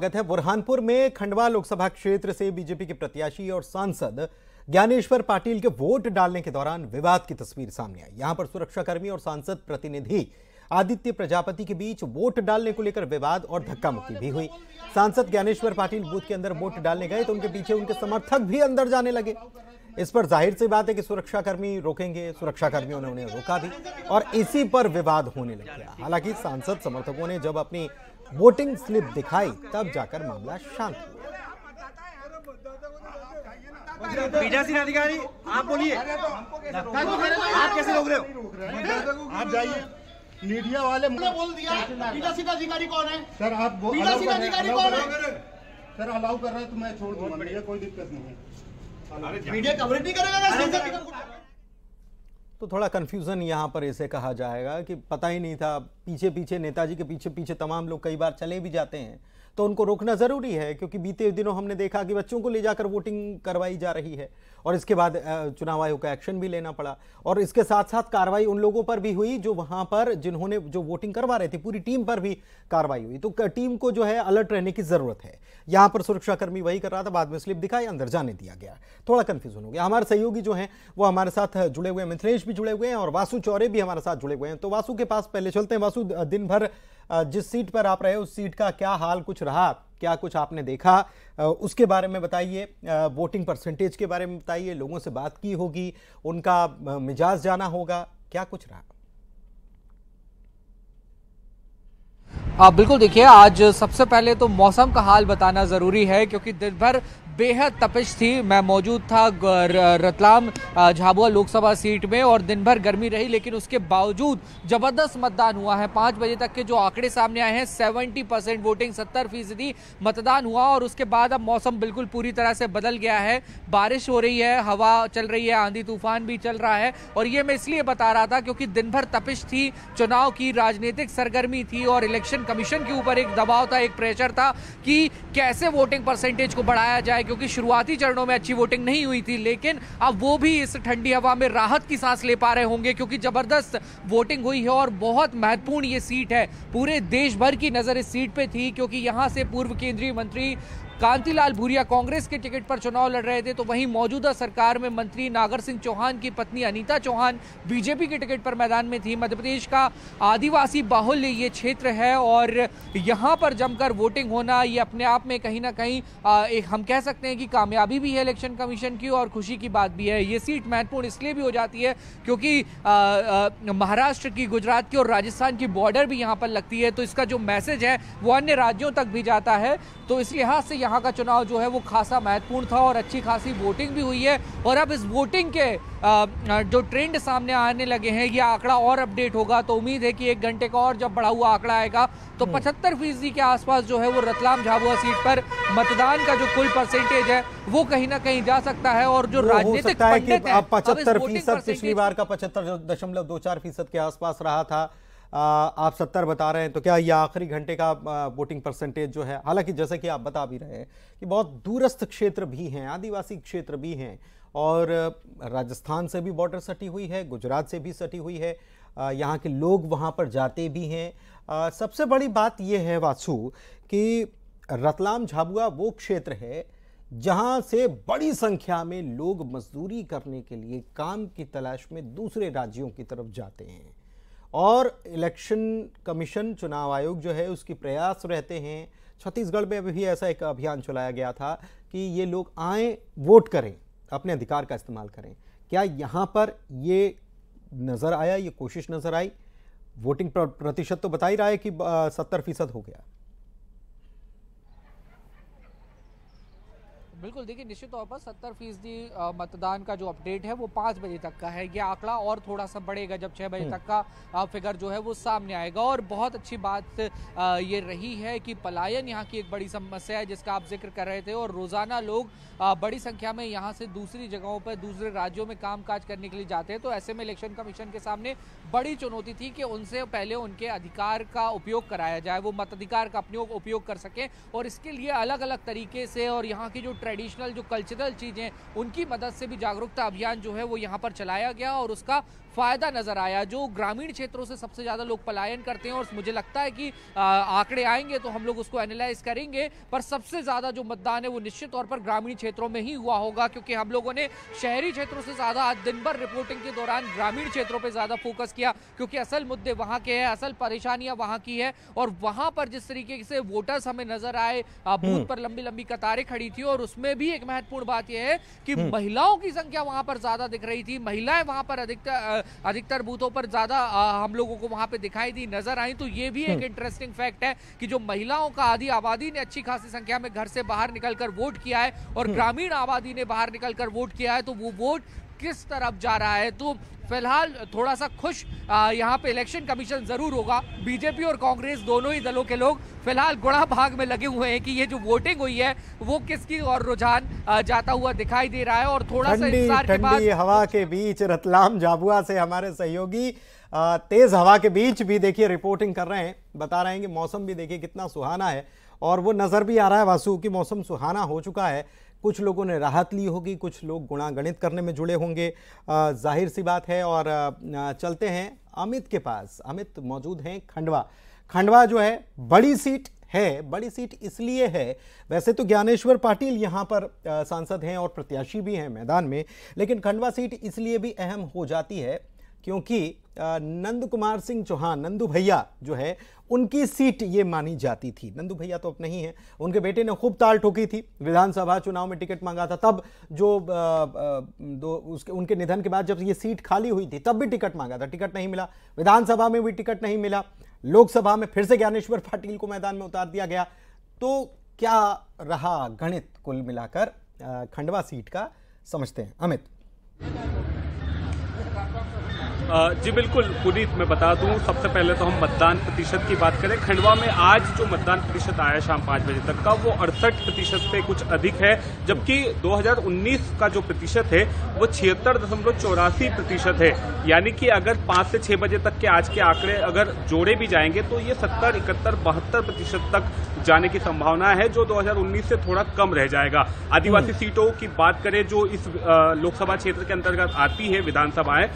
स्वागत है बुरहानपुर में खंडवा लोकसभा क्षेत्र से बीजेपी के प्रत्याशी और सांसद ज्ञानेश्वर पाटिल के वोट डालने के दौरान विवाद की तस्वीर सामने आई यहां पर सुरक्षाकर्मी और सांसद प्रतिनिधि आदित्य प्रजापति के बीच वोट डालने को लेकर विवाद और धक्का मुक्की भी हुई सांसद ज्ञानेश्वर पाटिल बूथ के अंदर वोट डालने गए तो उनके पीछे उनके समर्थक भी अंदर जाने लगे इस पर जाहिर सी बात है कि सुरक्षाकर्मी रोकेंगे सुरक्षाकर्मियों ने उन्हें रोका भी और इसी पर विवाद होने लग गया हालांकि सांसद समर्थकों ने जब अपनी वोटिंग स्लिप दिखाई तब जाकर मामला शांत हुआ पीठासीन अधिकारी आप बोलिए आप कैसे रोक रहे हो आप जाइए मीडिया वाले बोल दिया पीठासीन अधिकारी कौन है सर आप पीठासीन अधिकारी कौन है सर अलाउ कर रहे हैं तो मैं छोड़ दूंगा कोई दिक्कत नहीं है मीडिया कवरेज नहीं करेगा तो थोड़ा कन्फ्यूज़न यहाँ पर ऐसे कहा जाएगा कि पता ही नहीं था पीछे पीछे नेताजी के पीछे पीछे तमाम लोग कई बार चले भी जाते हैं तो उनको रोकना ज़रूरी है क्योंकि बीते दिनों हमने देखा कि बच्चों को ले जाकर वोटिंग करवाई जा रही है और इसके बाद चुनाव आयोग का एक्शन भी लेना पड़ा और इसके साथ साथ कार्रवाई उन लोगों पर भी हुई जो वहां पर जिन्होंने जो वोटिंग करवा रहे थे पूरी टीम पर भी कार्रवाई हुई तो टीम को जो है अलर्ट रहने की ज़रूरत है यहां पर सुरक्षाकर्मी वही कर रहा था बाद में स्लिप दिखाई अंदर जाने दिया गया थोड़ा कन्फ्यूजन हो गया हमारे सहयोगी जो है वो हमारे साथ जुड़े हुए हैं मिथिलेश भी जुड़े हुए हैं और वासु चौरे भी हमारे साथ जुड़े हुए हैं तो वासु के पास पहले चलते हैं वासु दिन भर जिस सीट पर आप रहे उस सीट का क्या हाल कुछ रहा क्या कुछ आपने देखा उसके बारे में बताइए वोटिंग परसेंटेज के बारे में बताइए लोगों से बात की होगी उनका मिजाज जाना होगा क्या कुछ रहा आप हाँ, बिल्कुल देखिए आज सबसे पहले तो मौसम का हाल बताना ज़रूरी है क्योंकि दिन भर बेहद तपिश थी मैं मौजूद था रतलाम झाबुआ लोकसभा सीट में और दिन भर गर्मी रही लेकिन उसके बावजूद जबरदस्त मतदान हुआ है पाँच बजे तक के जो आंकड़े सामने आए हैं सेवेंटी परसेंट वोटिंग सत्तर फीसदी मतदान हुआ और उसके बाद अब मौसम बिल्कुल पूरी तरह से बदल गया है बारिश हो रही है हवा चल रही है आंधी तूफान भी चल रहा है और ये मैं इसलिए बता रहा था क्योंकि दिन भर तपिश थी चुनाव की राजनीतिक सरगर्मी थी और इलेक्शन कमीशन के ऊपर एक दबाव था एक प्रेशर था कि कैसे वोटिंग परसेंटेज को बढ़ाया जाए क्योंकि शुरुआती चरणों में अच्छी वोटिंग नहीं हुई थी लेकिन अब वो भी इस ठंडी हवा में राहत की सांस ले पा रहे होंगे क्योंकि जबरदस्त वोटिंग हुई है और बहुत महत्वपूर्ण ये सीट है पूरे देश भर की नज़र इस सीट पर थी क्योंकि यहाँ से पूर्व केंद्रीय मंत्री कांतिलाल भूरिया कांग्रेस के टिकट पर चुनाव लड़ रहे थे तो वहीं मौजूदा सरकार में मंत्री नागर सिंह चौहान की पत्नी अनीता चौहान बीजेपी के टिकट पर मैदान में थी मध्यप्रदेश का आदिवासी बाहुल्य ये क्षेत्र है और यहाँ पर जमकर वोटिंग होना ये अपने आप में कहीं ना कहीं एक हम कह सकते हैं कि कामयाबी भी है इलेक्शन कमीशन की और खुशी की बात भी है ये सीट महत्वपूर्ण इसलिए भी हो जाती है क्योंकि महाराष्ट्र की गुजरात की और राजस्थान की बॉर्डर भी यहाँ पर लगती है तो इसका जो मैसेज है वो अन्य राज्यों तक भी जाता है तो इस लिहाज से यहाँ का चुनाव जो है वो खासा महत्वपूर्ण था और अच्छी खासी वोटिंग भी हुई है और अब इस वोटिंग के जो ट्रेंड सामने आने लगे हैं ये आंकड़ा और अपडेट होगा तो उम्मीद है कि एक घंटे का और जब बढ़ा हुआ आंकड़ा आएगा तो हम्म। पचहत्तर फीसदी के आसपास जो है वो रतलाम झाबुआ सीट पर मतदान का जो कुल परसेंटेज है वो कहीं ना कहीं जा सकता है और जो राजनीतिक पचहत्तर फीसद पिछली बार का पचहत्तर दशमलव दो चार फीसद के आसपास रहा था आप सत्तर बता रहे हैं तो क्या ये आखिरी घंटे का वोटिंग परसेंटेज जो है हालांकि जैसा कि आप बता भी रहे हैं कि बहुत दूरस्थ क्षेत्र भी हैं आदिवासी क्षेत्र भी हैं और राजस्थान से भी बॉर्डर सटी हुई है गुजरात से भी सटी हुई है यहाँ के लोग वहाँ पर जाते भी हैं सबसे बड़ी बात यह है वासु कि रतलाम झाबुआ वो क्षेत्र है जहाँ से बड़ी संख्या में लोग मजदूरी करने के लिए काम की तलाश में दूसरे राज्यों की तरफ जाते हैं और इलेक्शन कमीशन चुनाव आयोग जो है उसकी प्रयास रहते हैं छत्तीसगढ़ में भी ऐसा एक अभियान चलाया गया था कि ये लोग आए वोट करें अपने अधिकार का इस्तेमाल करें क्या यहाँ पर ये नज़र आया ये कोशिश नज़र आई वोटिंग प्रतिशत तो बता ही रहा है कि सत्तर फीसद हो गया बिल्कुल देखिए निश्चित तौर पर सत्तर फीसदी मतदान का जो अपडेट है वो पाँच बजे तक का है ये आंकड़ा और थोड़ा सा बढ़ेगा जब छः बजे हम्म। तक का फिगर जो है वो सामने आएगा और बहुत अच्छी बात ये रही है कि पलायन यहाँ की एक बड़ी समस्या है जिसका आप जिक्र कर रहे थे और रोज़ाना लोग बड़ी संख्या में यहाँ से दूसरी जगहों पर दूसरे राज्यों में काम करने के लिए जाते हैं तो ऐसे में इलेक्शन कमीशन के सामने बड़ी चुनौती थी कि उनसे पहले उनके अधिकार का उपयोग कराया जाए वो मताधिकार का अपने उपयोग कर सकें और इसके लिए अलग अलग तरीके से और यहाँ की जो ट्रेड ट्रेडिशनल जो कल्चरल चीज़ें उनकी मदद से भी जागरूकता अभियान जो है वो यहाँ पर चलाया गया और उसका फायदा नजर आया जो ग्रामीण क्षेत्रों से सबसे ज्यादा लोग पलायन करते हैं और मुझे लगता है कि आंकड़े आएंगे तो हम लोग उसको एनालाइज करेंगे पर सबसे ज्यादा जो मतदान है वो निश्चित तौर पर ग्रामीण क्षेत्रों में ही हुआ होगा क्योंकि हम लोगों ने शहरी क्षेत्रों से ज्यादा आज दिन भर रिपोर्टिंग के दौरान ग्रामीण क्षेत्रों पर ज्यादा फोकस किया क्योंकि असल मुद्दे वहां के हैं असल परेशानियां वहां की है और वहां पर जिस तरीके से वोटर्स हमें नजर आए बूथ हम्म। पर लंबी लंबी कतारें खड़ी थी और उसमें भी एक महत्वपूर्ण बात यह है कि हम्म। महिलाओं की संख्या वहां पर ज्यादा दिख रही थी महिलाएं वहां पर अधिकतर अधिकतर बूथों पर ज़्यादा हम लोगों को वहां पर दिखाई दी नजर आई तो ये भी एक इंटरेस्टिंग हम्म। फैक्ट है कि जो महिलाओं का आधी आबादी ने अच्छी खासी संख्या में घर से बाहर निकलकर वोट किया है और हम्म। ग्रामीण आबादी ने बाहर निकलकर वोट किया है तो वो वोट किस तरफ जा रहा है तो फिलहाल थोड़ा सा खुश यहाँ पे इलेक्शन कमीशन जरूर होगा बीजेपी और कांग्रेस दोनों ही दलों के लोग फिलहाल गुड़ा भाग में लगे हुए हैं कि ये जो वोटिंग हुई है वो किसकी और रुझान जाता हुआ दिखाई दे रहा है और थोड़ा इंतजार सा बाद हवा के बीच रतलाम झाबुआ से हमारे सहयोगी तेज हवा के बीच भी देखिए रिपोर्टिंग कर रहे हैं बता रहे हैं कि मौसम भी देखिए कितना सुहाना है और वो नजर भी आ रहा है वासु की मौसम सुहाना हो चुका है कुछ लोगों ने राहत ली होगी कुछ लोग गुणागणित करने में जुड़े होंगे जाहिर सी बात है और चलते हैं अमित के पास अमित मौजूद हैं खंडवा खंडवा जो है बड़ी सीट है बड़ी सीट इसलिए है वैसे तो ज्ञानेश्वर पाटिल यहाँ पर सांसद हैं और प्रत्याशी भी हैं मैदान में लेकिन खंडवा सीट इसलिए भी अहम हो जाती है क्योंकि नंद कुमार सिंह चौहान नंदू भैया जो है उनकी सीट ये मानी जाती थी नंदू भैया तो अब नहीं है उनके बेटे ने खूब ताल ठोकी थी विधानसभा चुनाव में टिकट मांगा था तब जो दो उसके उनके निधन के बाद जब ये सीट खाली हुई थी तब भी टिकट मांगा था टिकट नहीं मिला विधानसभा में भी टिकट नहीं मिला लोकसभा में फिर से ज्ञानेश्वर पाटिल को मैदान में उतार दिया गया तो क्या रहा गणित कुल मिलाकर खंडवा सीट का समझते हैं अमित जी बिल्कुल पुनीत मैं बता दूं सबसे पहले तो हम मतदान प्रतिशत की बात करें खंडवा में आज जो मतदान प्रतिशत आया शाम पांच बजे तक का वो अड़सठ प्रतिशत से कुछ अधिक है जबकि 2019 का जो प्रतिशत है वो छिहत्तर दशमलव चौरासी प्रतिशत है यानी कि अगर पांच से छह बजे तक के आज के आंकड़े अगर जोड़े भी जाएंगे तो ये सत्तर इकहत्तर बहत्तर प्रतिशत तक जाने की संभावना है जो 2019 से थोड़ा कम रह जाएगा आदिवासी हम्म। सीटों की बात करें जो इस लोकसभा क्षेत्र के अंतर्गत आती है विधानसभाएं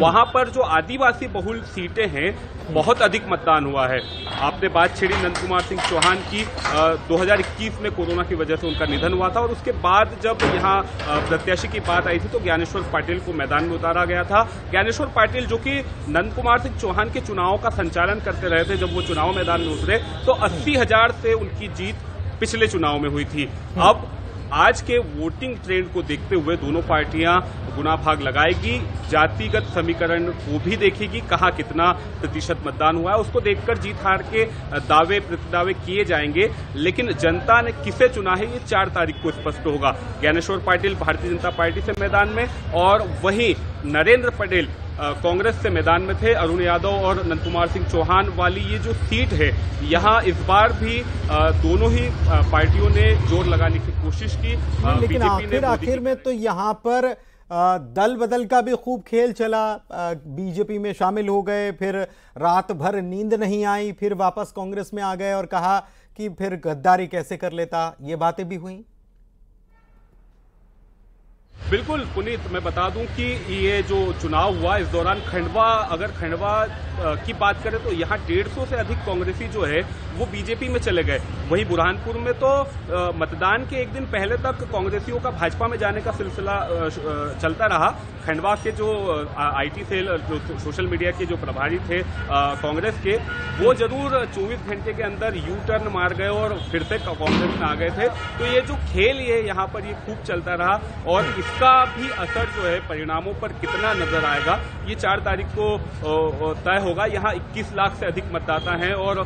वहां पर पर जो आदिवासी बहुल सीटें हैं बहुत अधिक मतदान हुआ है आपने बात छेड़ी नंद कुमार सिंह चौहान की आ, 2021 में कोरोना की वजह से उनका निधन हुआ था और उसके बाद जब यहाँ प्रत्याशी की बात आई थी तो ज्ञानेश्वर पाटिल को मैदान में उतारा गया था ज्ञानेश्वर पाटिल जो कि नंद कुमार सिंह चौहान के चुनाव का संचालन करते रहे थे जब वो चुनाव मैदान में उतरे तो अस्सी से उनकी जीत पिछले चुनाव में हुई थी अब आज के वोटिंग ट्रेंड को देखते हुए दोनों पार्टियां गुना भाग लगाएगी जातिगत समीकरण को भी देखेगी कहां कितना प्रतिशत मतदान हुआ है उसको देखकर जीत हार के दावे प्रतिदावे किए जाएंगे लेकिन जनता ने किसे चुना है ये चार तारीख को स्पष्ट होगा ज्ञानेश्वर पाटिल भारतीय जनता पार्टी से मैदान में और वहीं नरेंद्र पटेल कांग्रेस से मैदान में थे अरुण यादव और नंद कुमार सिंह चौहान वाली ये जो सीट है यहाँ इस बार भी आ, दोनों ही पार्टियों ने जोर लगाने की कोशिश की आ, लेकिन आखिर आखिर में तो यहाँ पर दल बदल का भी खूब खेल चला बीजेपी में शामिल हो गए फिर रात भर नींद नहीं आई फिर वापस कांग्रेस में आ गए और कहा कि फिर गद्दारी कैसे कर लेता ये बातें भी हुई बिल्कुल पुनीत मैं बता दूं कि ये जो चुनाव हुआ इस दौरान खंडवा अगर खंडवा की बात करें तो यहाँ डेढ़ सौ से अधिक कांग्रेसी जो है वो बीजेपी में चले गए वहीं बुरहानपुर में तो मतदान के एक दिन पहले तक कांग्रेसियों का भाजपा में जाने का सिलसिला चलता रहा खंडवा के जो आईटी सेल जो सोशल मीडिया के जो प्रभारी थे कांग्रेस के वो जरूर चौबीस घंटे के अंदर यू टर्न मार गए और फिर से कांग्रेस में आ गए थे तो ये जो खेल ये यहाँ पर ये खूब चलता रहा और इस उसका भी असर जो है परिणामों पर कितना नजर आएगा ये चार तारीख को तय होगा यहाँ 21 लाख से अधिक मतदाता हैं और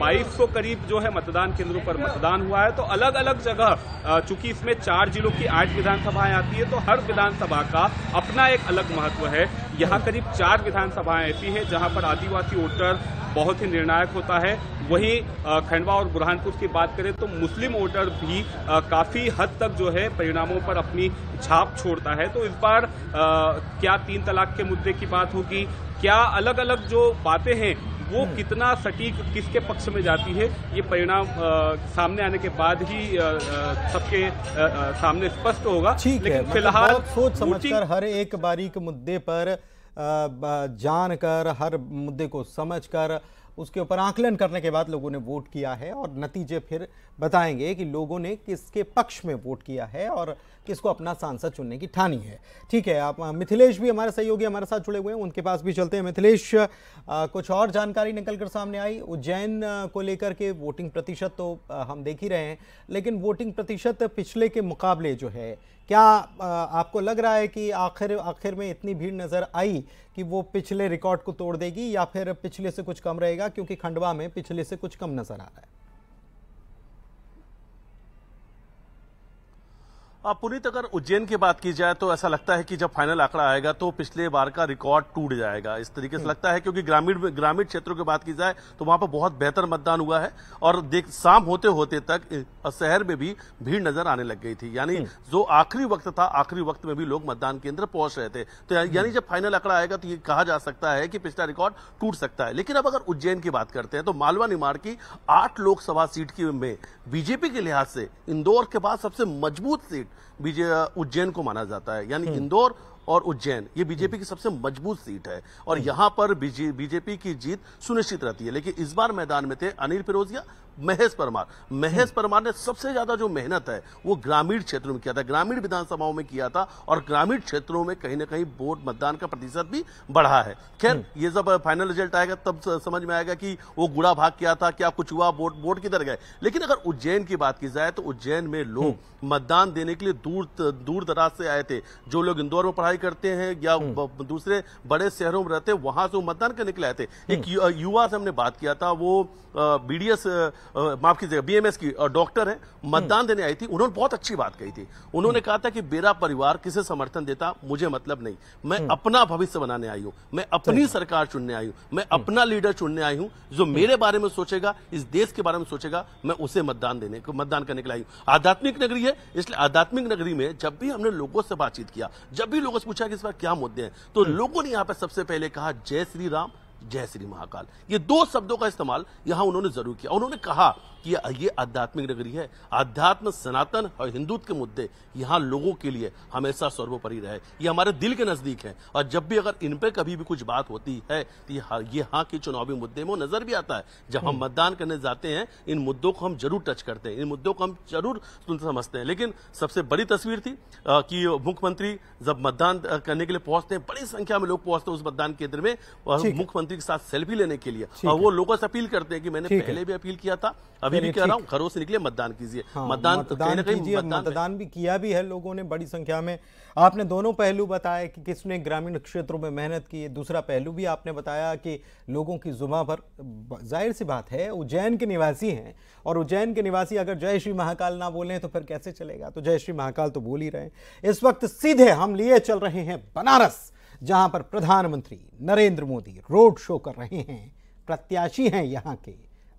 2200 करीब जो है मतदान केंद्रों पर मतदान हुआ है तो अलग अलग जगह चूंकि इसमें चार जिलों की आठ विधानसभाएं आती है तो हर विधानसभा का अपना एक अलग महत्व है यहाँ करीब चार विधानसभाएं ऐसी हैं जहां पर आदिवासी वोटर बहुत ही निर्णायक होता है वहीं खंडवा और बुरहानपुर की बात करें तो मुस्लिम वोटर भी काफ़ी हद तक जो है परिणामों पर अपनी छाप छोड़ता है तो इस बार क्या तीन तलाक के मुद्दे की बात होगी क्या अलग अलग जो बातें हैं वो हम्म। कितना सटीक किसके पक्ष में जाती है ये परिणाम सामने आने के बाद ही सबके सामने स्पष्ट होगा लेकिन मतलब फिलहाल मतलब सोच समझकर हर एक बारीक मुद्दे पर जानकर हर मुद्दे को समझकर उसके ऊपर आंकलन करने के बाद लोगों ने वोट किया है और नतीजे फिर बताएंगे कि लोगों ने किसके पक्ष में वोट किया है और किसको अपना सांसद चुनने की ठानी है ठीक है आप मिथिलेश भी हमारे सहयोगी हमारे साथ जुड़े हुए हैं उनके पास भी चलते हैं मिथिलेश कुछ और जानकारी निकल कर सामने आई उज्जैन को लेकर के वोटिंग प्रतिशत तो हम देख ही रहे हैं लेकिन वोटिंग प्रतिशत पिछले के मुकाबले जो है क्या आपको लग रहा है कि आखिर आखिर में इतनी भीड़ नज़र आई कि वो पिछले रिकॉर्ड को तोड़ देगी या फिर पिछले से कुछ कम रहेगा क्योंकि खंडवा में पिछले से कुछ कम नज़र आ रहा है पुनीत अगर उज्जैन की बात की जाए तो ऐसा लगता है कि जब फाइनल आंकड़ा आएगा तो पिछले बार का रिकॉर्ड टूट जाएगा इस तरीके से हम्म। लगता है क्योंकि ग्रामीण ग्रामीण क्षेत्रों की बात की जाए तो वहां पर बहुत बेहतर मतदान हुआ है और देख शाम होते होते तक शहर में भी भीड़ नजर आने लग गई थी यानी हम्म। जो आखिरी वक्त था आखिरी वक्त में भी लोग मतदान केंद्र पहुंच रहे थे तो यानी हम्म। जब फाइनल आंकड़ा आएगा तो ये कहा जा सकता है कि पिछला रिकॉर्ड टूट सकता है लेकिन अब अगर उज्जैन की बात करते हैं तो मालवा निमाड़ की आठ लोकसभा सीट की में बीजेपी के लिहाज से इंदौर के बाद सबसे मजबूत सीट बीजे उज्जैन को माना जाता है यानी हम्म। इंदौर और उज्जैन ये बीजेपी की सबसे मजबूत सीट है और यहां पर बीजे, बीजेपी की जीत सुनिश्चित रहती है लेकिन इस बार मैदान में थे अनिल फिरोजिया महेश परमार महेश परमार ने सबसे ज्यादा जो मेहनत है वो ग्रामीण क्षेत्रों में किया था ग्रामीण विधानसभाओं में किया था और ग्रामीण क्षेत्रों में कहीं ना कहीं वोट मतदान का प्रतिशत भी बढ़ा है खैर हम्म। ये जब फाइनल रिजल्ट आएगा तब समझ में आएगा कि वो गुड़ा भाग किया था क्या कुछ हुआ वोट वोट किधर गए लेकिन अगर उज्जैन की बात की जाए तो उज्जैन में लोग हम्म। मतदान देने के लिए दूर दूर दराज से आए थे जो लोग इंदौर में पढ़ाई पढ़ाई करते हैं या हम्म। दूसरे बड़े शहरों में रहते हैं वहां से मतदान करने के लिए थे एक हम्म। युवा से हमने बात किया था वो बीडीएस माफ कीजिए बीएमएस की डॉक्टर है हम्म। मतदान देने आई थी उन्होंने बहुत अच्छी बात कही थी उन्होंने कहा था कि मेरा परिवार किसे समर्थन देता मुझे मतलब नहीं मैं अपना भविष्य बनाने आई हूं मैं अपनी सरकार चुनने आई हूं मैं अपना लीडर चुनने आई हूं जो मेरे बारे में सोचेगा इस देश के बारे में सोचेगा मैं उसे मतदान देने को मतदान करने के लिए आई हूं आध्यात्मिक नगरी है इसलिए आध्यात्मिक नगरी में जब भी हमने लोगों से बातचीत किया जब भी लोगों से पूछा कि इस बार क्या मुद्दे हैं तो हम्म। लोगों ने यहाँ पर सबसे पहले कहा जय श्री राम जय श्री महाकाल ये दो शब्दों का इस्तेमाल यहाँ उन्होंने जरूर किया उन्होंने कहा कि ये आध्यात्मिक नगरी है आध्यात्म सनातन और हिंदुत्व के मुद्दे यहाँ लोगों के लिए हमेशा सर्वोपरि रहे ये हमारे दिल के नजदीक है और जब भी अगर इन पे कभी भी कुछ बात होती है तो ये यहाँ के चुनावी मुद्दे में नजर भी आता है जब हम हम्म। मतदान करने जाते हैं इन मुद्दों को हम जरूर टच करते हैं इन मुद्दों को हम जरूर समझते हैं लेकिन सबसे बड़ी तस्वीर थी कि मुख्यमंत्री जब मतदान करने के लिए पहुंचते हैं बड़ी संख्या में लोग पहुंचते हैं उस मतदान केंद्र में मुख्यमंत्री प्रधानमंत्री के साथ सेल्फी लेने के लिए और वो लोगों से अपील करते हैं कि मैंने पहले भी अपील किया था अभी भी कह रहा हूँ घरों से निकले मतदान कीजिए हाँ, मतदान तो मतदान भी किया भी है लोगों ने बड़ी संख्या में आपने दोनों पहलू बताए कि किसने ग्रामीण क्षेत्रों में मेहनत की दूसरा पहलू भी आपने बताया कि लोगों की जुबा पर जाहिर सी बात है उज्जैन के निवासी हैं और उज्जैन के निवासी अगर जय श्री महाकाल ना बोलें तो फिर कैसे चलेगा तो जय श्री महाकाल तो बोल ही रहे हैं इस वक्त सीधे हम लिए चल रहे हैं बनारस जहां पर प्रधानमंत्री नरेंद्र मोदी रोड शो कर रहे हैं प्रत्याशी हैं यहाँ के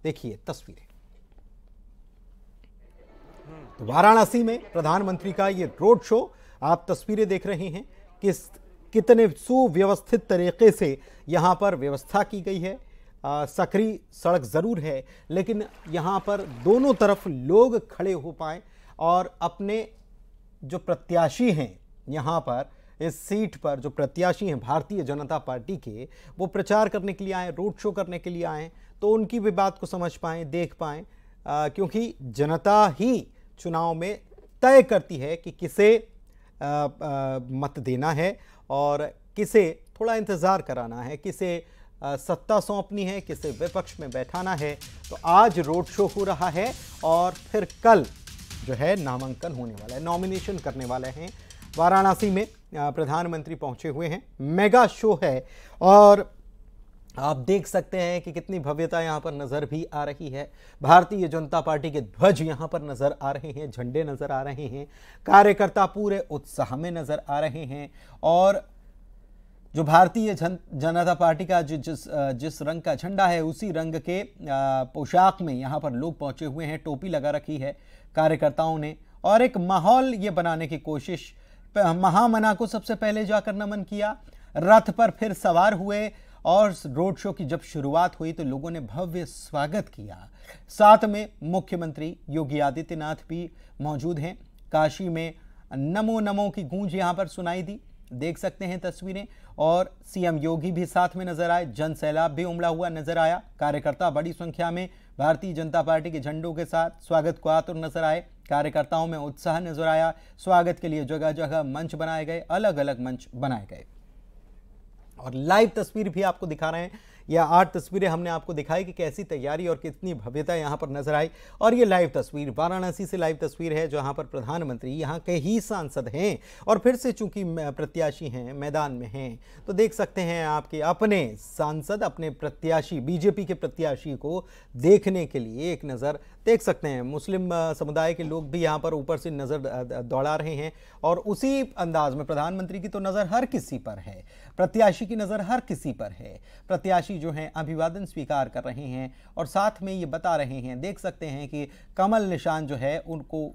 देखिए तस्वीरें तो वाराणसी में प्रधानमंत्री का ये रोड शो आप तस्वीरें देख रहे हैं किस कितने सुव्यवस्थित तरीके से यहाँ पर व्यवस्था की गई है सक्रिय सड़क ज़रूर है लेकिन यहाँ पर दोनों तरफ लोग खड़े हो पाए और अपने जो प्रत्याशी हैं यहाँ पर इस सीट पर जो प्रत्याशी हैं भारतीय जनता पार्टी के वो प्रचार करने के लिए आए रोड शो करने के लिए आए तो उनकी भी बात को समझ पाएँ देख पाएँ क्योंकि जनता ही चुनाव में तय करती है कि किसे आ, आ, मत देना है और किसे थोड़ा इंतज़ार कराना है किसे आ, सत्ता सौंपनी है किसे विपक्ष में बैठाना है तो आज रोड शो हो रहा है और फिर कल जो है नामांकन होने वाला है नॉमिनेशन करने वाले हैं वाराणसी में प्रधानमंत्री पहुंचे हुए हैं मेगा शो है और आप देख सकते हैं कि कितनी भव्यता यहाँ पर नज़र भी आ रही है भारतीय जनता पार्टी के ध्वज यहाँ पर नज़र आ रहे हैं झंडे नज़र आ रहे हैं कार्यकर्ता पूरे उत्साह में नज़र आ रहे हैं और जो भारतीय जन, जनता पार्टी का जो जिस जिस रंग का झंडा है उसी रंग के पोशाक में यहाँ पर लोग पहुँचे हुए हैं टोपी लगा रखी है कार्यकर्ताओं ने और एक माहौल ये बनाने की कोशिश महामना को सबसे पहले जाकर नमन किया रथ पर फिर सवार हुए और रोड शो की जब शुरुआत हुई तो लोगों ने भव्य स्वागत किया साथ में मुख्यमंत्री योगी आदित्यनाथ भी मौजूद हैं काशी में नमो नमो की गूंज यहां पर सुनाई दी देख सकते हैं तस्वीरें और सीएम योगी भी साथ में नजर आए जन सैलाब भी उमड़ा हुआ नजर आया कार्यकर्ता बड़ी संख्या में भारतीय जनता पार्टी के झंडों के साथ स्वागत को आतुर नजर आए कार्यकर्ताओं में उत्साह नजर आया स्वागत के लिए जगह जगह मंच बनाए गए अलग अलग मंच बनाए गए और लाइव तस्वीर भी आपको दिखा रहे हैं या आठ तस्वीरें हमने आपको दिखाई कि कैसी तैयारी और कितनी भव्यता यहाँ पर नजर आई और ये लाइव तस्वीर वाराणसी से लाइव तस्वीर है जहाँ पर प्रधानमंत्री यहाँ के ही सांसद हैं और फिर से चूंकि प्रत्याशी हैं मैदान में हैं तो देख सकते हैं आपके अपने सांसद अपने प्रत्याशी बीजेपी के प्रत्याशी को देखने के लिए एक नज़र देख सकते हैं मुस्लिम समुदाय के लोग भी यहाँ पर ऊपर से नज़र दौड़ा रहे हैं और उसी अंदाज में प्रधानमंत्री की तो नज़र हर किसी पर है प्रत्याशी की नज़र हर किसी पर है प्रत्याशी मुख्यमंत्री जो हैं अभिवादन स्वीकार कर रहे हैं और साथ में ये बता रहे हैं देख सकते हैं कि कमल निशान जो है उनको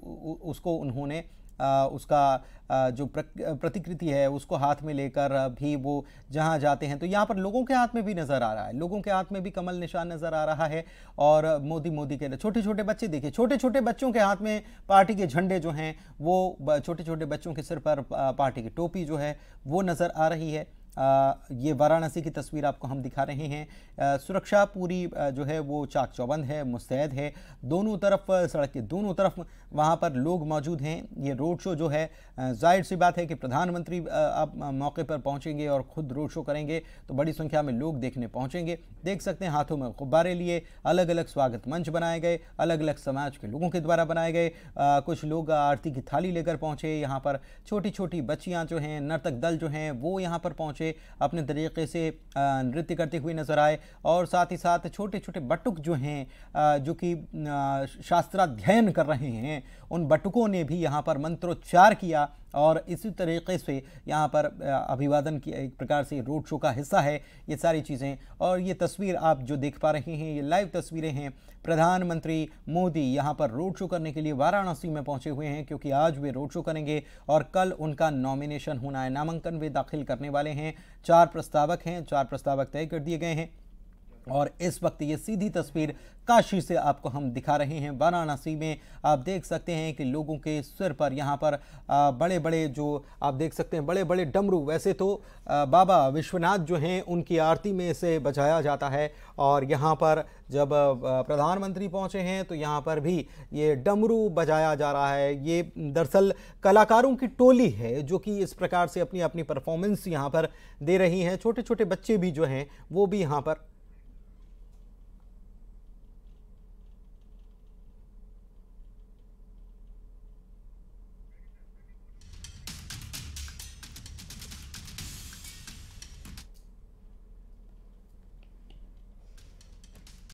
उसको उन्होंने आ, उसका जो प्रतिकृति है उसको हाथ में लेकर भी वो जहां जाते हैं तो यहां पर लोगों के हाथ में भी नज़र आ रहा है लोगों के हाथ में भी कमल निशान नज़र आ रहा है और मोदी मोदी के छोटे छोटे बच्चे देखिए छोटे छोटे बच्चों के हाथ में पार्टी के झंडे जो हैं वो छोटे छोटे बच्चों के सिर पर पार्टी की टोपी जो है वो नज़र आ रही है ये वाराणसी की तस्वीर आपको हम दिखा रहे हैं सुरक्षा पूरी जो है वो चाक चौबंद है मुस्तैद है दोनों तरफ सड़क के दोनों तरफ वहाँ पर लोग मौजूद हैं ये रोड शो जो है जाहिर सी बात है कि प्रधानमंत्री आप मौके पर पहुँचेंगे और ख़ुद रोड शो करेंगे तो बड़ी संख्या में लोग देखने पहुँचेंगे देख सकते हैं हाथों में गुब्बारे लिए अलग अलग स्वागत मंच बनाए गए अलग अलग समाज के लोगों के द्वारा बनाए गए कुछ लोग आरती की थाली लेकर पहुँचे यहाँ पर छोटी छोटी बच्चियाँ जो हैं नर्तक दल जो हैं वो यहाँ पर पहुँचे बच्चे अपने तरीके से नृत्य करते हुए नजर आए और साथ ही साथ छोटे छोटे बटुक जो हैं जो कि शास्त्राध्ययन कर रहे हैं उन बटुकों ने भी यहाँ पर मंत्रोच्चार किया और इसी तरीके से यहाँ पर अभिवादन की एक प्रकार से रोड शो का हिस्सा है ये सारी चीज़ें और ये तस्वीर आप जो देख पा रहे हैं ये लाइव तस्वीरें हैं प्रधानमंत्री मोदी यहाँ पर रोड शो करने के लिए वाराणसी में पहुँचे हुए हैं क्योंकि आज वे रोड शो करेंगे और कल उनका नॉमिनेशन होना है नामांकन वे दाखिल करने वाले हैं चार प्रस्तावक हैं चार प्रस्तावक तय कर दिए गए हैं और इस वक्त ये सीधी तस्वीर काशी से आपको हम दिखा रहे हैं वाराणसी में आप देख सकते हैं कि लोगों के सिर पर यहाँ पर बड़े बड़े जो आप देख सकते हैं बड़े बड़े डमरू वैसे तो बाबा विश्वनाथ जो हैं उनकी आरती में इसे बजाया जाता है और यहाँ पर जब प्रधानमंत्री पहुँचे हैं तो यहाँ पर भी ये डमरू बजाया जा रहा है ये दरअसल कलाकारों की टोली है जो कि इस प्रकार से अपनी अपनी परफॉर्मेंस यहाँ पर दे रही हैं छोटे छोटे बच्चे भी जो हैं वो भी यहाँ पर